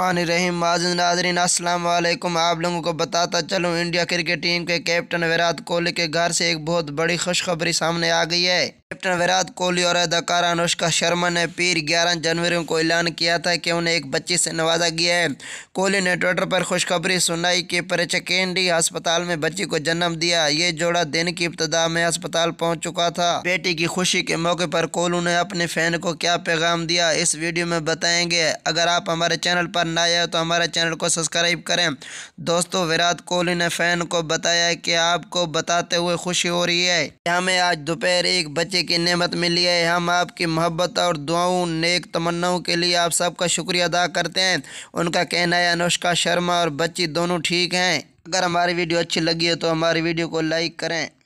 रहीम माजन नाजरीन वालेकुम आप लोगों को बताता चलूं इंडिया क्रिकेट टीम के कैप्टन विराट कोहली के घर से एक बहुत बड़ी खुशखबरी सामने आ गई है कैप्टन विराट कोहली और अदाकारा अनुष्का शर्मा ने पीर 11 जनवरी को ऐलान किया था कि उन्हें एक बच्ची से नवाजा गया है कोहली ने ट्विटर पर खुशखबरी सुनाई कि परचकेंडी अस्पताल में बच्ची को जन्म दिया ये जोड़ा दिन की इब्तदा में अस्पताल पहुंच चुका था बेटी की खुशी के मौके पर कोहलू ने अपने फैन को क्या पैगाम दिया इस वीडियो में बताएंगे अगर आप हमारे चैनल पर पर नया है तो हमारे चैनल को सब्सक्राइब करें दोस्तों विराट कोहली ने फ़ैन को बताया कि आपको बताते हुए खुशी हो रही है हमें आज दोपहर एक बच्चे की नेमत मिली है हम आपकी मोहब्बत और दुआओं नेक तमन्नाओं के लिए आप सबका शुक्रिया अदा करते हैं उनका कहना है अनुष्का शर्मा और बच्ची दोनों ठीक हैं अगर हमारी वीडियो अच्छी लगी है तो हमारी वीडियो को लाइक करें